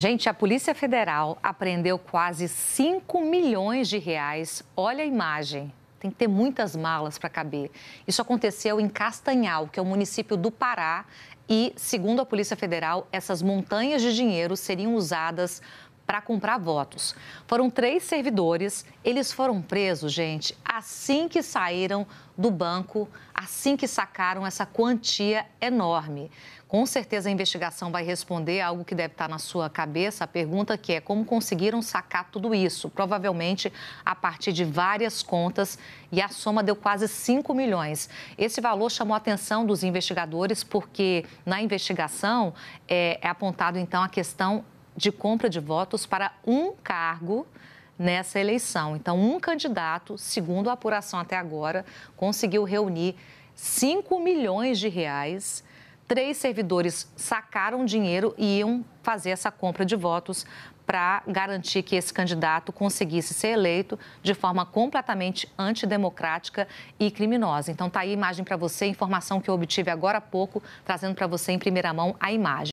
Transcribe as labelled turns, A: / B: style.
A: Gente, a Polícia Federal apreendeu quase 5 milhões de reais. Olha a imagem. Tem que ter muitas malas para caber. Isso aconteceu em Castanhal, que é um município do Pará, e, segundo a Polícia Federal, essas montanhas de dinheiro seriam usadas para comprar votos. Foram três servidores, eles foram presos, gente, assim que saíram do banco, assim que sacaram essa quantia enorme. Com certeza a investigação vai responder algo que deve estar na sua cabeça, a pergunta que é como conseguiram sacar tudo isso? Provavelmente a partir de várias contas e a soma deu quase 5 milhões. Esse valor chamou a atenção dos investigadores porque na investigação é, é apontado então a questão de compra de votos para um cargo nessa eleição. Então, um candidato, segundo a apuração até agora, conseguiu reunir 5 milhões de reais. Três servidores sacaram dinheiro e iam fazer essa compra de votos para garantir que esse candidato conseguisse ser eleito de forma completamente antidemocrática e criminosa. Então, tá aí a imagem para você, informação que eu obtive agora há pouco, trazendo para você em primeira mão a imagem.